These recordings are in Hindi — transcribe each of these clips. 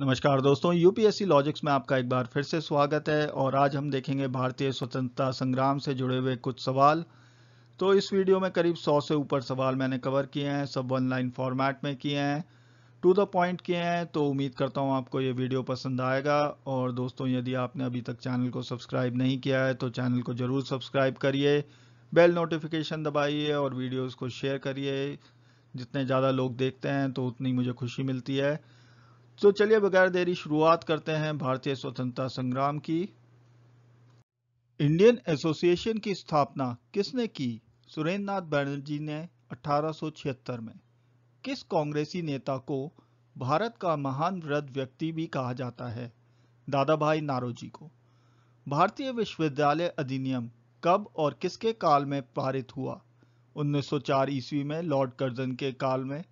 नमस्कार दोस्तों यूपीएससी लॉजिक्स में आपका एक बार फिर से स्वागत है और आज हम देखेंगे भारतीय स्वतंत्रता संग्राम से जुड़े हुए कुछ सवाल तो इस वीडियो में करीब 100 से ऊपर सवाल मैंने कवर किए हैं सब वन लाइन फॉर्मेट में किए हैं टू द पॉइंट किए हैं तो उम्मीद करता हूँ आपको ये वीडियो पसंद आएगा और दोस्तों यदि आपने अभी तक चैनल को सब्सक्राइब नहीं किया है तो चैनल को ज़रूर सब्सक्राइब करिए बेल नोटिफिकेशन दबाइए और वीडियोज़ को शेयर करिए जितने ज़्यादा लोग देखते हैं तो उतनी मुझे खुशी मिलती है तो चलिए बगैर देरी शुरुआत करते हैं भारतीय स्वतंत्रता संग्राम की इंडियन एसोसिएशन की स्थापना किसने की सुरेंद्र नाथ बैनर्जी ने 1876 में किस कांग्रेसी नेता को भारत का महान वृद्ध व्यक्ति भी कहा जाता है दादा भाई नारोजी को भारतीय विश्वविद्यालय अधिनियम कब और किसके काल में पारित हुआ 1904 ईस्वी में लॉर्ड कर्जन के काल में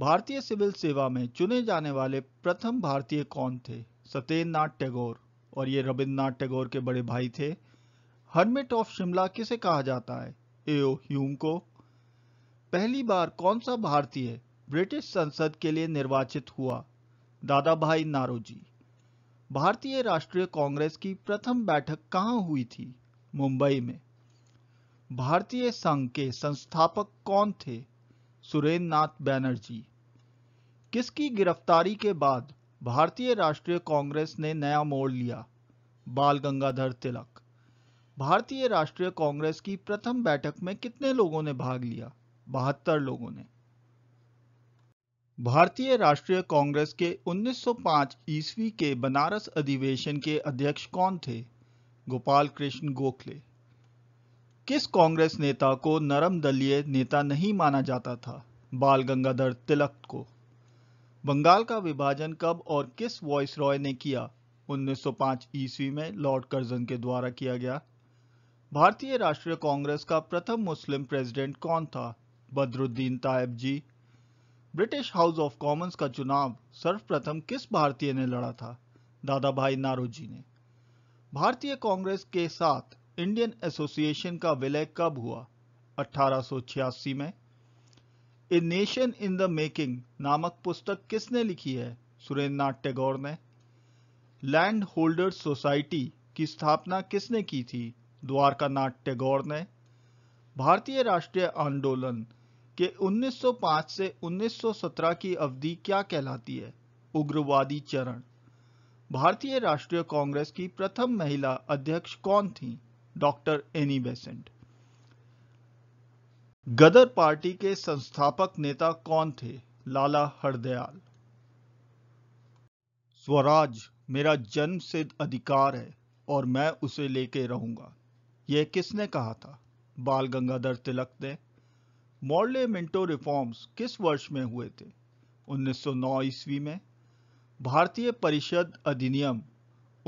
भारतीय सिविल सेवा में चुने जाने वाले प्रथम भारतीय कौन थे सत्येंद्रनाथ टैगोर और ये रविन्द्रनाथ टैगोर के बड़े भाई थे हर्मिट ऑफ शिमला किसे कहा जाता है एओ ह्यूम को पहली बार कौन सा भारतीय ब्रिटिश संसद के लिए निर्वाचित हुआ दादा भाई नारोजी भारतीय राष्ट्रीय कांग्रेस की प्रथम बैठक कहां हुई थी मुंबई में भारतीय संघ के संस्थापक कौन थे सुरेंद्र नाथ बैनर्जी किसकी गिरफ्तारी के बाद भारतीय राष्ट्रीय कांग्रेस ने नया मोड़ लिया बाल गंगाधर तिलक भारतीय राष्ट्रीय कांग्रेस की प्रथम बैठक में कितने लोगों ने भाग लिया बहत्तर लोगों ने भारतीय राष्ट्रीय कांग्रेस के 1905 ईस्वी के बनारस अधिवेशन के अध्यक्ष कौन थे गोपाल कृष्ण गोखले किस कांग्रेस नेता को नरम दलीय नेता नहीं माना जाता था बाल गंगाधर तिलक को बंगाल का विभाजन कब और किस वॉइस रॉय ने किया 1905 ईस्वी में लॉर्ड कर्जन के द्वारा किया गया भारतीय राष्ट्रीय कांग्रेस का प्रथम मुस्लिम प्रेसिडेंट कौन था Badruddin Tayab ji British House of Commons का चुनाव सर्वप्रथम किस भारतीय ने लड़ा था दादा भाई नारोजी ने भारतीय कांग्रेस के साथ इंडियन एसोसिएशन का विलय कब हुआ अठारह में A nation in the making नामक पुस्तक किसने लिखी है सुरेंद्रनाथ टैगोर ने लैंड होल्डर सोसाइटी की स्थापना किसने की थी द्वारकानाथ टैगोर ने भारतीय राष्ट्रीय आंदोलन के 1905 से 1917 की अवधि क्या कहलाती है उग्रवादी चरण भारतीय राष्ट्रीय कांग्रेस की प्रथम महिला अध्यक्ष कौन थी doctor Annie Besant Ghadar party के संस्थापक नेता कौन थे लाला हरदयाल स्वराज मेरा जन्म सिद्ध अधिकार है और मैं उसे लेके रहूंगा यह किसने कहा था बाल गंगाधर तिलक ने मॉडले मिंटो रिफॉर्म्स किस वर्ष में हुए थे 1909 ईस्वी में भारतीय परिषद अधिनियम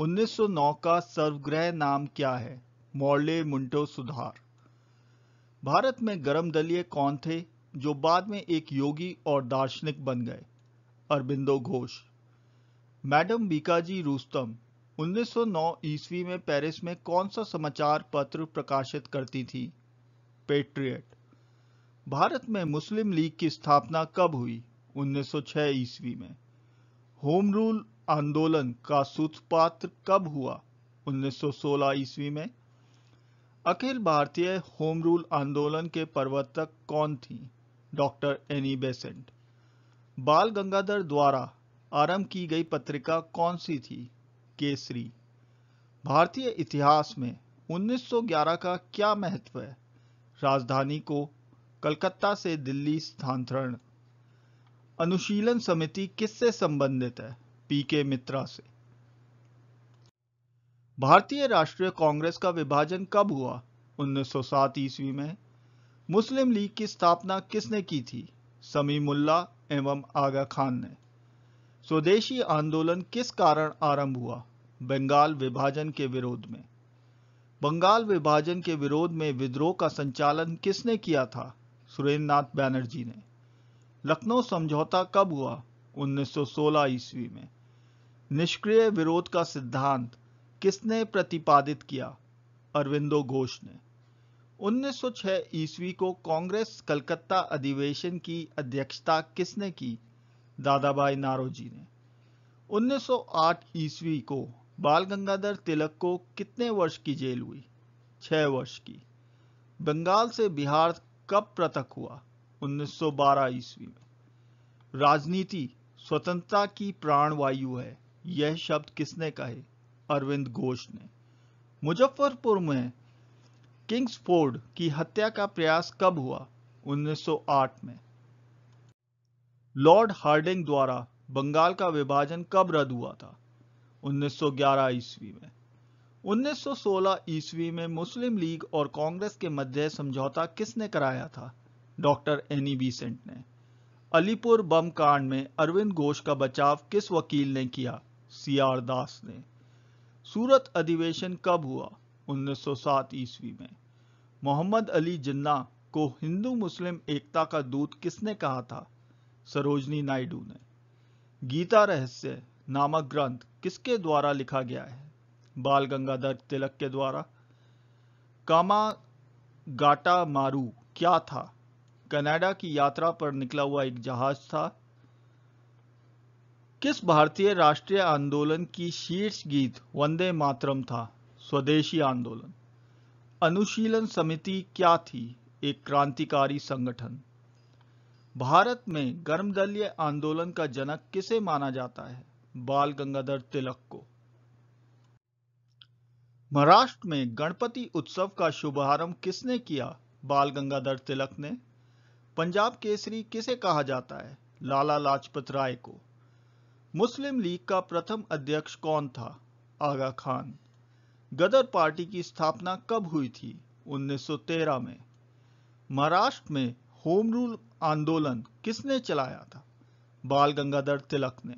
1909 का सर्वग्रह नाम क्या है मॉडले मिंटो सुधार भारत में गर्म दलीय कौन थे जो बाद में एक योगी और दार्शनिक बन गए अरबिंदो घोष मैडम बीकाजी रूस्तम 1909 ईस्वी में पेरिस में कौन सा समाचार पत्र प्रकाशित करती थी पेट्रियट भारत में मुस्लिम लीग की स्थापना कब हुई 1906 ईस्वी में होम रूल आंदोलन का सूत्रपात्र कब हुआ 1916 ईस्वी में अखिल भारतीय होम रूल आंदोलन के प्रवर्तक कौन थी डॉक्टर एनी बेसेंट बाल गंगाधर द्वारा आरंभ की गई पत्रिका कौन सी थी केसरी भारतीय इतिहास में 1911 का क्या महत्व है राजधानी को कलकत्ता से दिल्ली स्थानांतरण अनुशीलन समिति किससे संबंधित है पीके मित्रा से भारतीय राष्ट्रीय कांग्रेस का विभाजन कब हुआ 1907 ईस्वी में मुस्लिम लीग की स्थापना किसने की थी समी मुल्ला एवं आगा खान ने स्वदेशी आंदोलन किस कारण आरंभ हुआ बंगाल विभाजन के विरोध में बंगाल विभाजन के विरोध में विद्रोह का संचालन किसने किया था सुरेंद्रनाथ बैनर्जी ने लखनऊ समझौता कब हुआ 1916 ईस्वी में निष्क्रिय विरोध का सिद्धांत किसने प्रतिपादित किया अरविंदो घोष ने 1906 ईस्वी को कांग्रेस कलकत्ता अधिवेशन की अध्यक्षता किसने की नारो नारोजी ने 1908 ईस्वी को बाल गंगाधर तिलक को कितने वर्ष की जेल हुई छह वर्ष की बंगाल से बिहार कब पृथक हुआ 1912 ईस्वी में राजनीति स्वतंत्रता की प्राणवायु है यह शब्द किसने कहे अरविंद घोष ने मुजफ्फरपुर में किंग्स फोर्ड की हत्या का प्रयास कब हुआ 1908 में लॉर्ड हार्डिंग द्वारा बंगाल का विभाजन कब रद्द हुआ था 1911 ईस्वी में 1916 ईस्वी में मुस्लिम लीग और कांग्रेस के मध्य समझौता किसने कराया था डॉक्टर एनी बीसेंट ने अलीपुर बम कांड में अरविंद घोष का बचाव किस वकील ने किया सी आर दास ने सूरत अधिवेशन कब हुआ 1907 ईस्वी में मोहम्मद अली जिन्ना को हिंदू मुस्लिम एकता का दूत किसने कहा था सरोजनी नायडू ने गीता रहस्य नामक ग्रंथ किसके द्वारा लिखा गया है बाल गंगाधर तिलक के द्वारा कामा गाटा मारू क्या था कनाडा की यात्रा पर निकला हुआ एक जहाज था किस भारतीय राष्ट्रीय आंदोलन की शीर्ष गीत वंदे मातरम था स्वदेशी आंदोलन अनुशीलन समिति क्या थी एक क्रांतिकारी संगठन भारत में गर्मदलीय आंदोलन का जनक किसे माना जाता है बाल गंगाधर तिलक को महाराष्ट्र में गणपति उत्सव का शुभारंभ किसने किया बाल गंगाधर तिलक ने पंजाब केसरी किसे कहा जाता है लाला लाजपत राय को मुस्लिम लीग का प्रथम अध्यक्ष कौन था आगा खान गदर पार्टी की स्थापना कब हुई थी 1913 में महाराष्ट्र में होम रूल आंदोलन किसने चलाया था बाल गंगाधर तिलक ने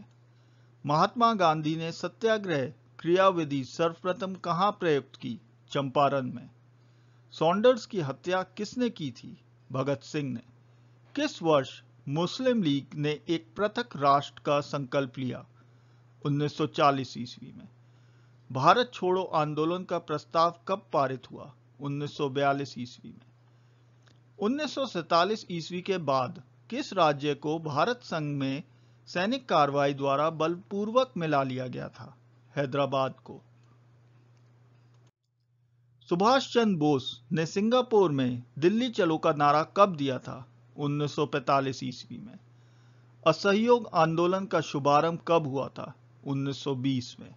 महात्मा गांधी ने सत्याग्रह क्रियाविधि सर्वप्रथम कहां प्रयुक्त की चंपारण में सॉन्डर्स की हत्या किसने की थी भगत सिंह ने किस वर्ष मुस्लिम लीग ने एक पृथक राष्ट्र का संकल्प लिया 1940 ईस्वी में भारत छोड़ो आंदोलन का प्रस्ताव कब पारित हुआ 1942 ईस्वी में 1947 ईस्वी के बाद किस राज्य को भारत संघ में सैनिक कार्रवाई द्वारा बलपूर्वक मिला लिया गया था हैदराबाद को सुभाष चंद्र बोस ने सिंगापुर में दिल्ली चलो का नारा कब दिया था 1945 ईस्वी में असहयोग आंदोलन का शुभारंभ कब हुआ था 1920 में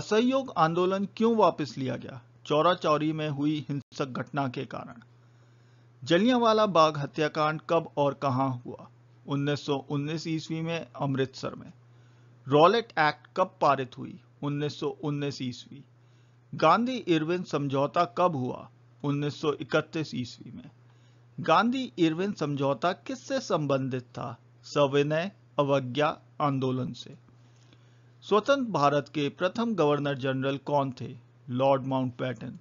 असहयोग आंदोलन क्यों वापस लिया गया चौरा चौरी में हुई हिंसक घटना के कारण जलियांवाला बाग हत्याकांड कब और कहां हुआ 1919 ईस्वी में अमृतसर में रॉलेट एक्ट कब पारित हुई 1919 ईस्वी गांधी इरविन समझौता कब हुआ 1931 ईस्वी में गांधी इरविन समझौता किससे संबंधित था सविनय अवज्ञा आंदोलन से स्वतंत्र भारत के प्रथम गवर्नर जनरल कौन थे लॉर्ड माउंटबेटन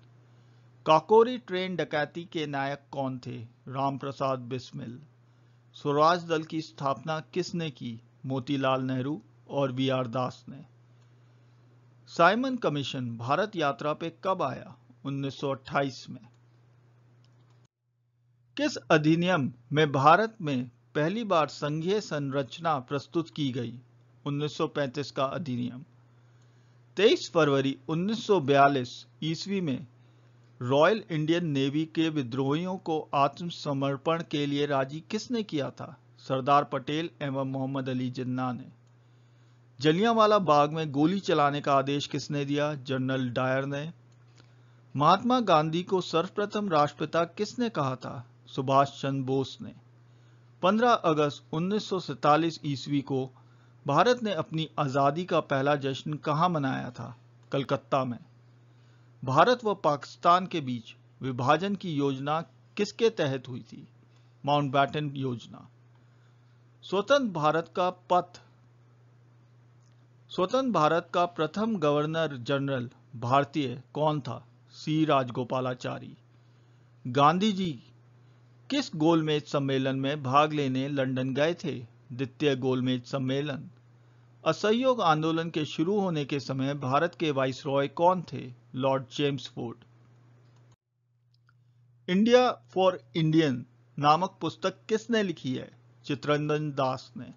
काकोरी ट्रेन डकैती के नायक कौन थे राम प्रसाद बिस्मिल स्वराज दल की स्थापना किसने की मोतीलाल नेहरू और वी आर दास ने साइमन कमीशन भारत यात्रा पे कब आया 1928 में किस अधिनियम में भारत में पहली बार संघीय संरचना प्रस्तुत की गई 1935 का अधिनियम 23 फरवरी 1942 ईस्वी में रॉयल इंडियन नेवी के विद्रोहियों को आत्मसमर्पण के लिए राजी किसने किया था सरदार पटेल एवं मोहम्मद अली जिन्ना ने जलियांवाला बाग में गोली चलाने का आदेश किसने दिया जनरल डायर ने महात्मा गांधी को सर्वप्रथम राष्ट्रपिता किसने कहा था सुभाष चंद्र बोस ने 15 अगस्त 1947 ईस्वी को भारत ने अपनी आज़ादी का पहला जश्न कहा मनाया था कलकत्ता में भारत व पाकिस्तान के बीच विभाजन की योजना किसके तहत हुई थी माउंट बैटन योजना स्वतंत्र भारत का पथ स्वतंत्र भारत का प्रथम गवर्नर जनरल भारतीय कौन था सी राजगोपालाचारी गांधी जी किस गोलमेज सम्मेलन में भाग लेने लंदन गए थे द्वितीय गोलमेज सम्मेलन असहयोग आंदोलन के शुरू होने के समय भारत के वाइस रॉय कौन थे lord James Ford India for Indian नामक पुस्तक किसने लिखी है चित्रंजन दास ने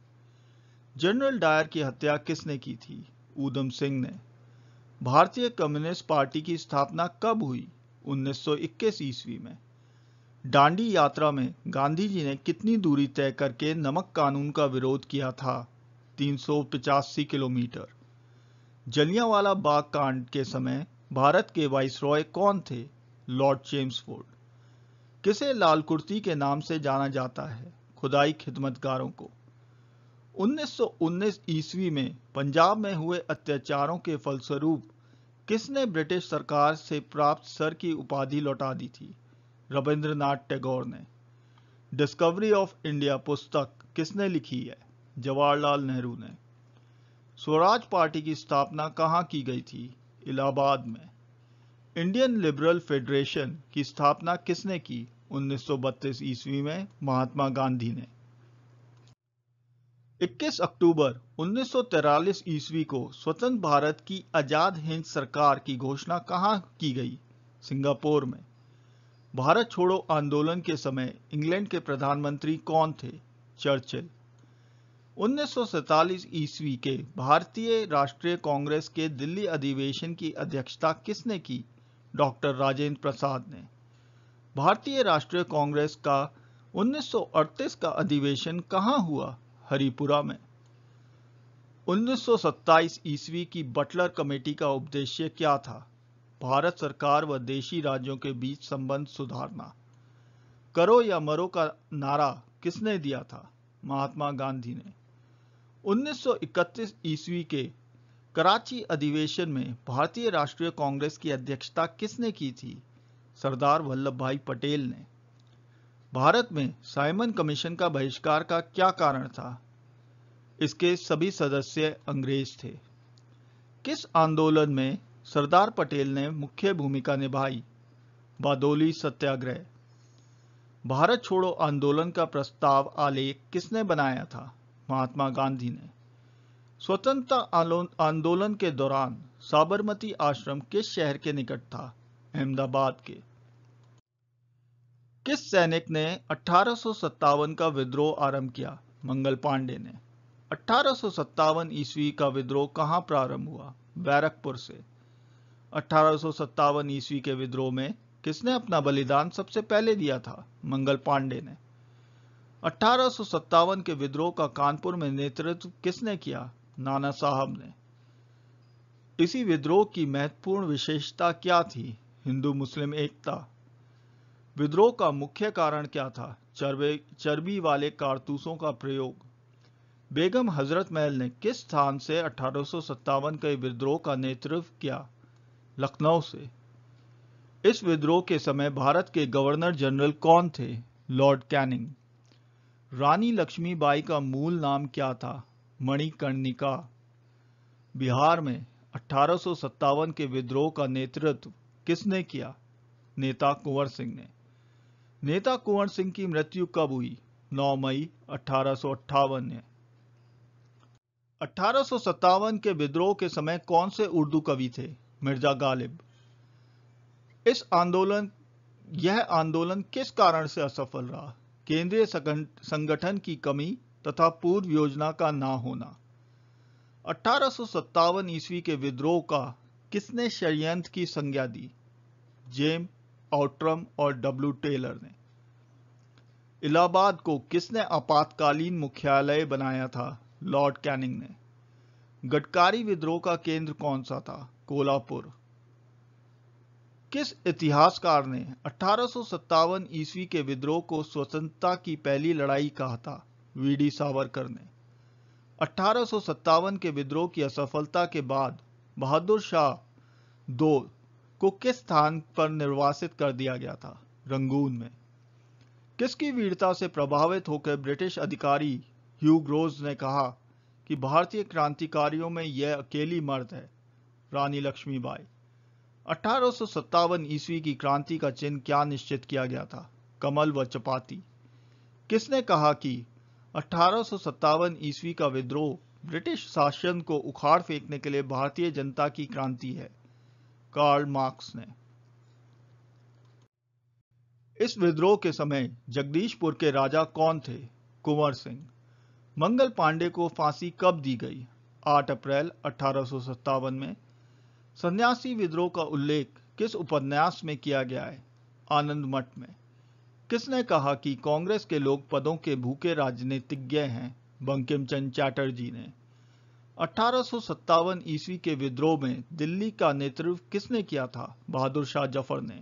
जनरल डायर की हत्या किसने की थी ऊधम सिंह ने भारतीय कम्युनिस्ट पार्टी की स्थापना कब हुई 1921 ईस्वी में डांडी यात्रा में गांधी जी ने कितनी दूरी तय करके नमक कानून का विरोध किया था तीन किलोमीटर जलियावाला बाग कांड के समय भारत के वाइसरॉय कौन थे लॉर्ड चेम्सफोर्ड किसे लाल कुर्ती के नाम से जाना जाता है खुदाई खिदमतगारों को 1919 ईस्वी में पंजाब में हुए अत्याचारों के फलस्वरूप किसने ब्रिटिश सरकार से प्राप्त सर की उपाधि लौटा दी थी रविंद्रनाथ टैगोर ने डिस्कवरी ऑफ इंडिया पुस्तक किसने लिखी है जवाहरलाल नेहरू ने स्वराज पार्टी की स्थापना कहाँ की गई थी इलाहाबाद में इंडियन लिबरल फेडरेशन की स्थापना किसने की 1932 ईस्वी में महात्मा गांधी ने 21 अक्टूबर 1943 ईस्वी को स्वतंत्र भारत की आजाद हिंद सरकार की घोषणा कहाँ की गई सिंगापुर में भारत छोड़ो आंदोलन के समय इंग्लैंड के प्रधानमंत्री कौन थे चर्चिल 1947 ईस्वी के भारतीय राष्ट्रीय कांग्रेस के दिल्ली अधिवेशन की अध्यक्षता किसने की डॉक्टर राजेंद्र प्रसाद ने भारतीय राष्ट्रीय कांग्रेस का 1938 का अधिवेशन कहाँ हुआ हरिपुरा में 1927 ईस्वी की बटलर कमेटी का उद्देश्य क्या था भारत सरकार व देशी राज्यों के बीच संबंध सुधारना करो या मरो का नारा किसने दिया था महात्मा गांधी ने 1931 ईस्वी के कराची अधिवेशन में भारतीय राष्ट्रीय कांग्रेस की अध्यक्षता किसने की थी सरदार वल्लभ भाई पटेल ने भारत में साइमन कमीशन का बहिष्कार का क्या कारण था इसके सभी सदस्य अंग्रेज थे किस आंदोलन में सरदार पटेल ने मुख्य भूमिका निभाई बादोली सत्याग्रह भारत छोड़ो आंदोलन का प्रस्ताव आलेख किसने बनाया था महात्मा गांधी ने स्वतंत्रता आंदोलन के दौरान साबरमती आश्रम किस शहर के निकट था अहमदाबाद के किस सैनिक ने अठारह का विद्रोह आरंभ किया मंगल पांडे ने अठारह ईस्वी का विद्रोह कहां प्रारंभ हुआ बैरकपुर से अठारह ईस्वी के विद्रोह में किसने अपना बलिदान सबसे पहले दिया था मंगल पांडे ने अठारह के विद्रोह का कानपुर में नेतृत्व किसने किया नाना साहब ने इसी विद्रोह की महत्वपूर्ण विशेषता क्या थी हिंदू मुस्लिम एकता विद्रोह का मुख्य कारण क्या था चर्बे चर्बी वाले कारतूसों का प्रयोग बेगम हजरत महल ने किस स्थान से अठारह के विद्रोह का नेतृत्व किया लखनऊ से इस विद्रोह के समय भारत के गवर्नर जनरल कौन थे लॉर्ड कैनिंग रानी लक्ष्मीबाई का मूल नाम क्या था मणिकर्णिका बिहार में अठारह के विद्रोह का नेतृत्व किसने किया नेता कुंवर सिंह ने नेता कुंवर सिंह की मृत्यु कब हुई 9 मई अठारह सौ अठारह के विद्रोह के समय कौन से उर्दू कवि थे मिर्जा गालिब इस आंदोलन यह आंदोलन किस कारण से असफल रहा केंद्रीय संगठन की कमी तथा पूर्व योजना का ना होना अठारह ईस्वी के विद्रोह का किसने षडयंत्र की संज्ञा दी जेम आउट्रम और डब्ल्यू टेलर ने इलाहाबाद को किसने आपातकालीन मुख्यालय बनाया था लॉर्ड कैनिंग ने गडकारी विद्रोह का केंद्र कौन सा था कोल्हापुर किस इतिहासकार ने अठारह ईस्वी के विद्रोह को स्वतंत्रता की पहली लड़ाई कहा था वीडी सावरकर ने अठारह के विद्रोह की असफलता के बाद बहादुर शाह दो को किस स्थान पर निर्वासित कर दिया गया था रंगून में किसकी वीरता से प्रभावित होकर ब्रिटिश अधिकारी ह्यू ग्रोज ने कहा कि भारतीय क्रांतिकारियों में यह अकेली मर्द है रानी लक्ष्मीबाई अठारह ईस्वी की क्रांति का चिन्ह क्या निश्चित किया गया था कमल व चपाती किसने कहा कि अठारह ईस्वी का विद्रोह ब्रिटिश शासन को उखाड़ फेंकने के लिए भारतीय जनता की क्रांति है कार्ल मार्क्स ने इस विद्रोह के समय जगदीशपुर के राजा कौन थे कुंवर सिंह मंगल पांडे को फांसी कब दी गई 8 अप्रैल अठारह में सन्यासी विद्रोह का उल्लेख किस उपन्यास में किया गया है आनंद मठ में किसने कहा कि कांग्रेस के लोग पदों के भूखे राजनीतिज्ञ हैं बंकिम चंद चैटर्जी ने अठारह ईस्वी के विद्रोह में दिल्ली का नेतृत्व किसने किया था बहादुर शाह जफर ने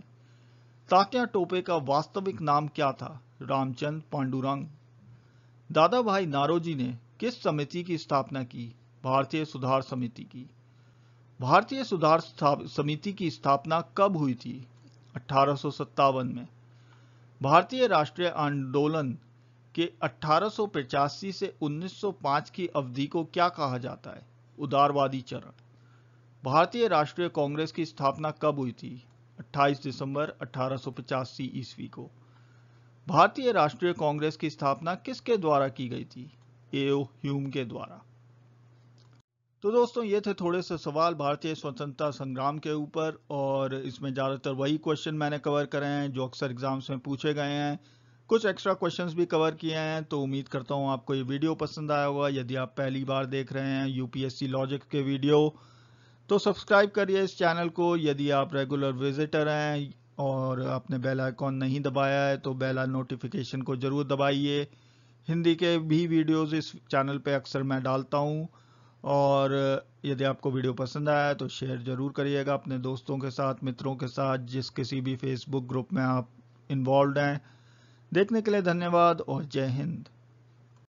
तात्या टोपे का वास्तविक नाम क्या था रामचंद पांडुरंग दादा भाई नारोजी ने किस समिति की स्थापना की भारतीय सुधार समिति की भारतीय सुधार समिति की स्थापना कब हुई थी अठारह में भारतीय राष्ट्रीय आंदोलन के 1885 से 1905 की अवधि को क्या कहा जाता है उदारवादी चरण भारतीय राष्ट्रीय कांग्रेस की स्थापना कब हुई थी 28 दिसंबर 1885 ईस्वी को भारतीय राष्ट्रीय कांग्रेस की स्थापना किसके द्वारा की गई थी एओ ह्यूम के द्वारा तो दोस्तों ये थे थोड़े से सवाल भारतीय स्वतंत्रता संग्राम के ऊपर और इसमें ज़्यादातर वही क्वेश्चन मैंने कवर करे हैं जो अक्सर एग्जाम्स में पूछे गए हैं कुछ एक्स्ट्रा क्वेश्चंस भी कवर किए हैं तो उम्मीद करता हूँ आपको ये वीडियो पसंद आया होगा यदि आप पहली बार देख रहे हैं यूपीएससी लॉजिक के वीडियो तो सब्सक्राइब करिए इस चैनल को यदि आप रेगुलर विजिटर हैं और आपने बेल आइकॉन नहीं दबाया है तो बेल नोटिफिकेशन को ज़रूर दबाइए हिंदी के भी वीडियोज़ इस चैनल पर अक्सर मैं डालता हूँ और यदि आपको वीडियो पसंद आया तो शेयर ज़रूर करिएगा अपने दोस्तों के साथ मित्रों के साथ जिस किसी भी फेसबुक ग्रुप में आप इन्वॉल्व हैं देखने के लिए धन्यवाद और जय हिंद